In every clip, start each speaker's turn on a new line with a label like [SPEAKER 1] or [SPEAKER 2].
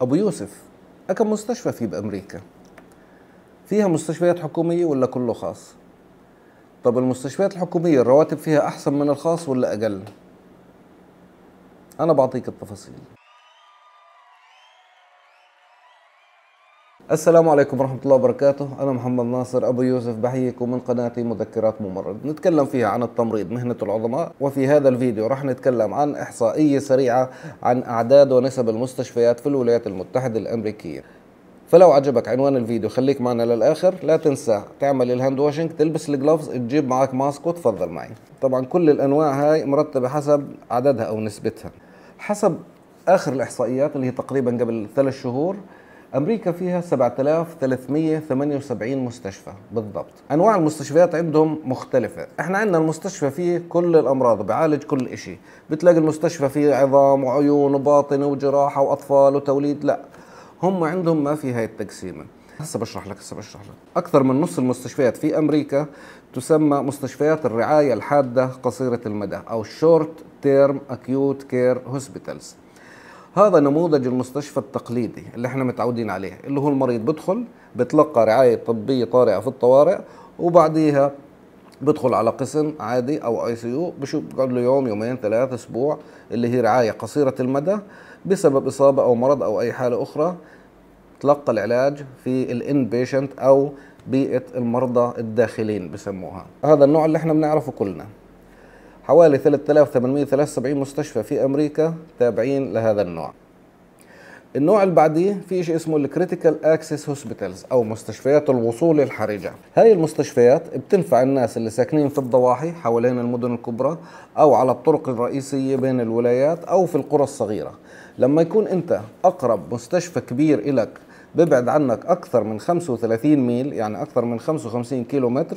[SPEAKER 1] ابو يوسف كم مستشفى في بامريكا فيها مستشفيات حكوميه ولا كله خاص طب المستشفيات الحكوميه الرواتب فيها احسن من الخاص ولا اقل انا بعطيك التفاصيل السلام عليكم ورحمة الله وبركاته أنا محمد ناصر أبو يوسف بحييكم من قناتي مذكرات ممرض نتكلم فيها عن التمريض مهنة العظماء وفي هذا الفيديو راح نتكلم عن إحصائية سريعة عن أعداد ونسب المستشفيات في الولايات المتحدة الأمريكية فلو عجبك عنوان الفيديو خليك معنا للآخر لا تنسى تعمل الهاند واشنج تلبس الجلوفز تجيب معك ماسك وتفضل معي طبعا كل الأنواع هاي مرتبة حسب عددها أو نسبتها حسب آخر الإحصائيات اللي هي تقريبا قبل ثلاث شهور امريكا فيها 7378 مستشفى بالضبط انواع المستشفيات عندهم مختلفه احنا عندنا المستشفى فيه كل الامراض بعالج كل شيء بتلاقي المستشفى فيه عظام وعيون وباطنه وجراحه واطفال وتوليد لا هم عندهم ما في هاي التقسيمه هسه بشرح لك هسه بشرح لك اكثر من نص المستشفيات في امريكا تسمى مستشفيات الرعايه الحاده قصيره المدى او شورت تيرم اكيوت كير هوسبيتالز هذا نموذج المستشفى التقليدي اللي احنا متعودين عليه اللي هو المريض بدخل بتلقى رعاية طبية طارئة في الطوارئ وبعديها بدخل على قسم عادي او اي سي يو بشوف بقعد له يوم يومين ثلاث اسبوع اللي هي رعايه قصيره المدى بسبب اصابه او مرض او اي حاله اخرى تلقى العلاج في الان بيشنت او بيئه المرضى الداخلين بسموها هذا النوع اللي احنا بنعرفه كلنا حوالي 3873 مستشفى في أمريكا تابعين لهذا النوع النوع اللي بعديه في شيء اسمه الكريتيكال اكسس هوسبيتالز او مستشفيات الوصول الحرجه هاي المستشفيات بتنفع الناس اللي ساكنين في الضواحي حوالين المدن الكبرى او على الطرق الرئيسيه بين الولايات او في القرى الصغيره لما يكون انت اقرب مستشفى كبير إلك ببعد عنك أكثر من 35 ميل يعني أكثر من 55 كيلو متر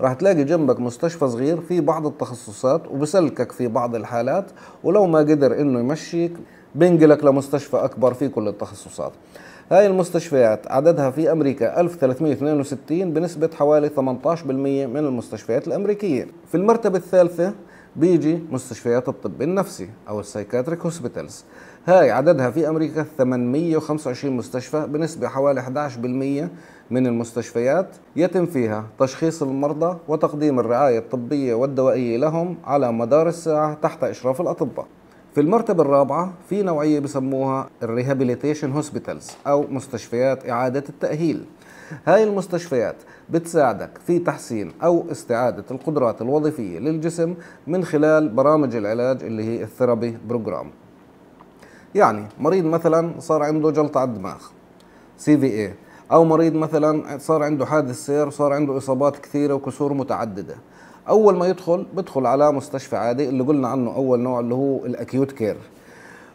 [SPEAKER 1] راح تلاقي جنبك مستشفى صغير في بعض التخصصات وبسلكك في بعض الحالات ولو ما قدر إنه يمشيك بنقلك لمستشفى أكبر في كل التخصصات هاي المستشفيات عددها في أمريكا 1362 بنسبة حوالي 18% من المستشفيات الأمريكية في المرتبة الثالثة بيجي مستشفيات الطب النفسي أو السايكاتريك هوسبيتالز هاي عددها في أمريكا 825 مستشفى بنسبة حوالي 11% من المستشفيات يتم فيها تشخيص المرضى وتقديم الرعاية الطبية والدوائية لهم على مدار الساعة تحت إشراف الأطباء في المرتبة الرابعة في نوعية بسموها الريهابيليتيشن هوسبيتالز أو مستشفيات إعادة التأهيل هاي المستشفيات بتساعدك في تحسين أو استعادة القدرات الوظيفية للجسم من خلال برامج العلاج اللي هي الثيرابي بروجرام يعني مريض مثلا صار عنده جلطة على الدماغ سي في اي او مريض مثلا صار عنده حادث سير وصار عنده اصابات كثيره وكسور متعدده اول ما يدخل بدخل على مستشفى عادي اللي قلنا عنه اول نوع اللي هو الاكيوت كير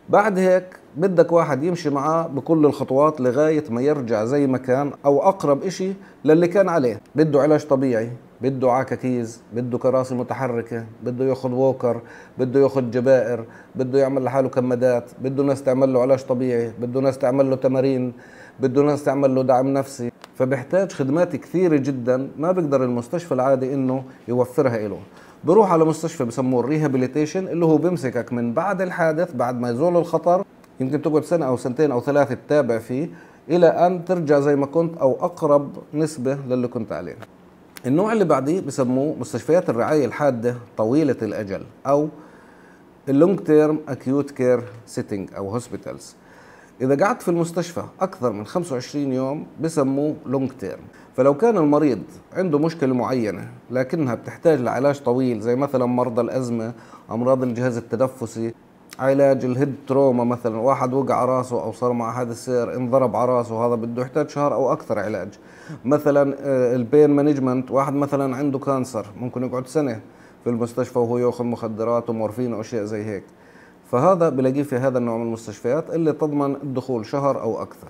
[SPEAKER 1] بعد هيك بدك واحد يمشي معاه بكل الخطوات لغاية ما يرجع زي ما كان أو أقرب إشي للي كان عليه بده علاج طبيعي بده عكاكيز بده كراسي متحركة بده ياخد ووكر بده ياخد جبائر بده يعمل لحاله كمادات بده ناس تعمل له علاج طبيعي بده ناس تعمل له تمارين بده ناس تعمل له دعم نفسي فبيحتاج خدمات كثيرة جدا ما بقدر المستشفى العادي انه يوفرها له بروح على مستشفى بسموه الريهابيليتيشن اللي هو بمسكك من بعد الحادث بعد ما يزول الخطر يمكن تقعد سنه او سنتين او ثلاثه تتابع فيه الى ان ترجع زي ما كنت او اقرب نسبه للي كنت عليه. النوع اللي بعديه بسموه مستشفيات الرعايه الحاده طويله الاجل او اللونج تيرم اكيوت كير سيتنج او هوسبيتالز. إذا قعدت في المستشفى أكثر من 25 يوم بسموه لونج تيرم فلو كان المريض عنده مشكلة معينة لكنها بتحتاج لعلاج طويل زي مثلا مرضى الأزمة أمراض الجهاز التنفسي علاج الهيد تروما مثلا واحد وقع راسه او صار مع حادث انضرب على راسه هذا بده يحتاج شهر او اكثر علاج مثلا آه، البين مانجمنت واحد مثلا عنده كانسر ممكن يقعد سنه في المستشفى وهو ياخذ مخدرات ومورفين واشياء زي هيك فهذا بلاقيه في هذا النوع من المستشفيات اللي تضمن الدخول شهر او اكثر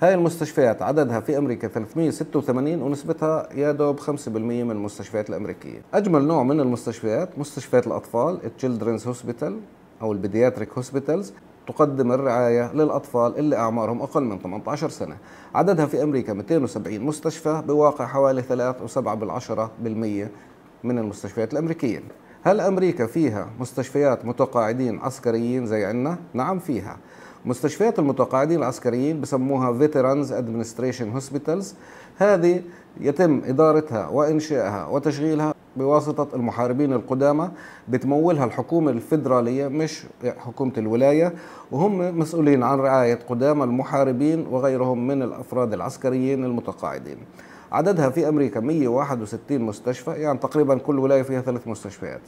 [SPEAKER 1] هاي المستشفيات عددها في امريكا 386 ونسبتها يا دوب 5% من المستشفيات الامريكيه اجمل نوع من المستشفيات مستشفيات الاطفال التشيلدرنز هوسبيتال أو البيدياتريك هوسبيتالز تقدم الرعاية للأطفال اللي أعمارهم أقل من 18 سنة عددها في أمريكا 270 مستشفى بواقع حوالي 3.7% من المستشفيات الأمريكية هل أمريكا فيها مستشفيات متقاعدين عسكريين زي عنا؟ نعم فيها مستشفيات المتقاعدين العسكريين بسموها Veterans Administration Hospitals هذه يتم إدارتها وإنشائها وتشغيلها بواسطة المحاربين القدامى بتمولها الحكومة الفيدرالية مش حكومة الولاية وهم مسؤولين عن رعاية قدامى المحاربين وغيرهم من الأفراد العسكريين المتقاعدين عددها في أمريكا 161 مستشفى يعني تقريبا كل ولاية فيها ثلاث مستشفيات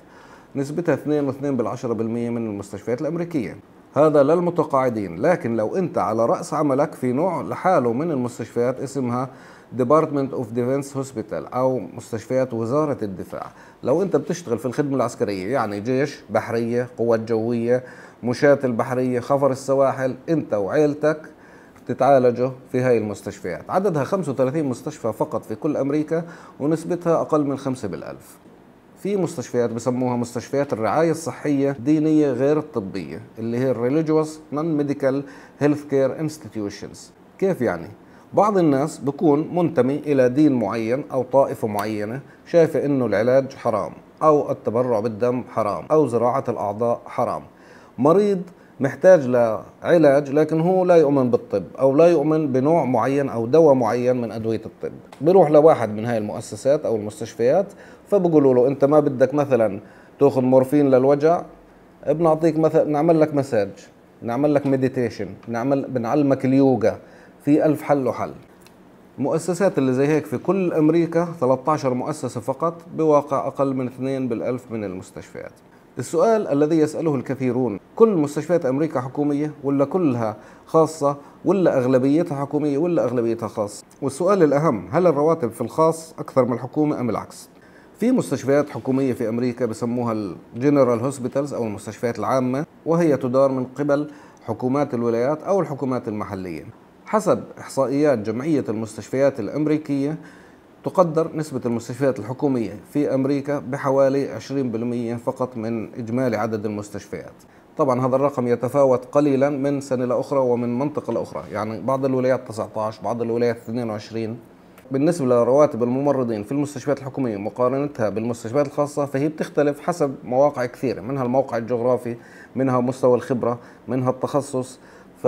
[SPEAKER 1] نسبتها 2.2% من المستشفيات الأمريكية هذا للمتقاعدين لكن لو انت على رأس عملك في نوع لحاله من المستشفيات اسمها ديبارتمنت اوف ديفنس هوسبيتال او مستشفيات وزاره الدفاع لو انت بتشتغل في الخدمه العسكريه يعني جيش بحريه قوات جويه مشاة البحريه خفر السواحل انت وعيلتك تتعالجوا في هاي المستشفيات عددها 35 مستشفى فقط في كل امريكا ونسبتها اقل من 5 بالالف في مستشفيات بسموها مستشفيات الرعايه الصحيه الدينية غير الطبيه اللي هي religious non-medical healthcare institutions كيف يعني بعض الناس بكون منتمي الى دين معين او طائفه معينه شايفه انه العلاج حرام او التبرع بالدم حرام او زراعه الاعضاء حرام مريض محتاج لعلاج لكن هو لا يؤمن بالطب او لا يؤمن بنوع معين او دواء معين من ادويه الطب بيروح لواحد من هاي المؤسسات او المستشفيات فبقولوا له انت ما بدك مثلا تاخذ مورفين للوجع بنعطيك مثلا نعمل لك مساج نعمل لك مديتيشن نعمل بنعلمك اليوغا في ألف حل وحل مؤسسات اللي زي هيك في كل أمريكا 13 مؤسسة فقط بواقع أقل من 2 بالألف من المستشفيات السؤال الذي يسأله الكثيرون كل مستشفيات أمريكا حكومية ولا كلها خاصة ولا أغلبيتها حكومية ولا أغلبيتها خاصة والسؤال الأهم هل الرواتب في الخاص أكثر من الحكومة أم العكس في مستشفيات حكومية في أمريكا بسموها الجنرال هوسبيتالز أو المستشفيات العامة وهي تدار من قبل حكومات الولايات أو الحكومات المحلية حسب إحصائيات جمعية المستشفيات الأمريكية تقدر نسبة المستشفيات الحكومية في أمريكا بحوالي 20% فقط من إجمالي عدد المستشفيات طبعا هذا الرقم يتفاوت قليلا من سنة لأخرى ومن منطقة لأخرى يعني بعض الولايات 19 بعض الولايات 22 بالنسبة لرواتب الممرضين في المستشفيات الحكومية مقارنتها بالمستشفيات الخاصة فهي بتختلف حسب مواقع كثيرة منها الموقع الجغرافي منها مستوى الخبرة منها التخصص ف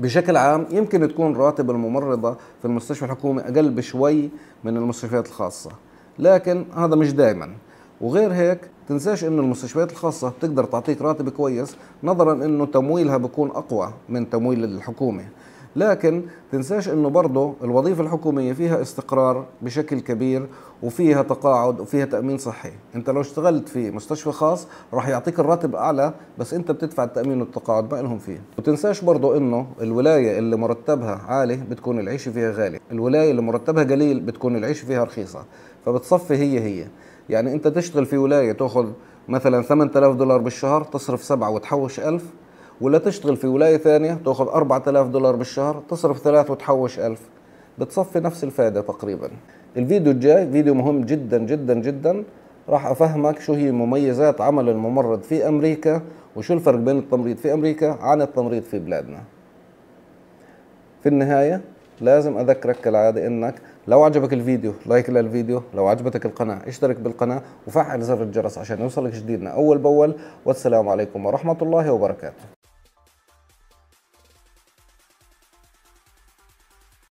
[SPEAKER 1] بشكل عام يمكن تكون راتب الممرضه في المستشفى الحكومي اقل بشوي من المستشفيات الخاصه لكن هذا مش دائما وغير هيك تنساش أن المستشفيات الخاصه بتقدر تعطيك راتب كويس نظرا انه تمويلها بيكون اقوى من تمويل الحكومه لكن تنساش انه برضه الوظيفه الحكوميه فيها استقرار بشكل كبير وفيها تقاعد وفيها تامين صحي انت لو اشتغلت في مستشفى خاص راح يعطيك الراتب اعلى بس انت بتدفع التامين والتقاعد ما لهم فيه وتنساش برضه انه الولايه اللي مرتبها عالي بتكون العيش فيها غالي الولايه اللي مرتبها قليل بتكون العيش فيها رخيصه فبتصفي هي هي يعني انت تشتغل في ولايه تاخذ مثلا 8000 دولار بالشهر تصرف سبعة وتحوش 1000 ولا تشتغل في ولاية ثانية تأخذ 4000 دولار بالشهر تصرف ثلاث وتحوش 1000 بتصفي نفس الفائدة تقريبا الفيديو الجاي فيديو مهم جدا جدا جدا راح أفهمك شو هي مميزات عمل الممرض في أمريكا وشو الفرق بين التمريض في أمريكا عن التمريض في بلادنا في النهاية لازم أذكرك كالعادة إنك لو عجبك الفيديو لايك للفيديو لو عجبتك القناة اشترك بالقناة وفعل زر الجرس عشان يوصلك جديدنا أول بأول والسلام عليكم ورحمة الله وبركاته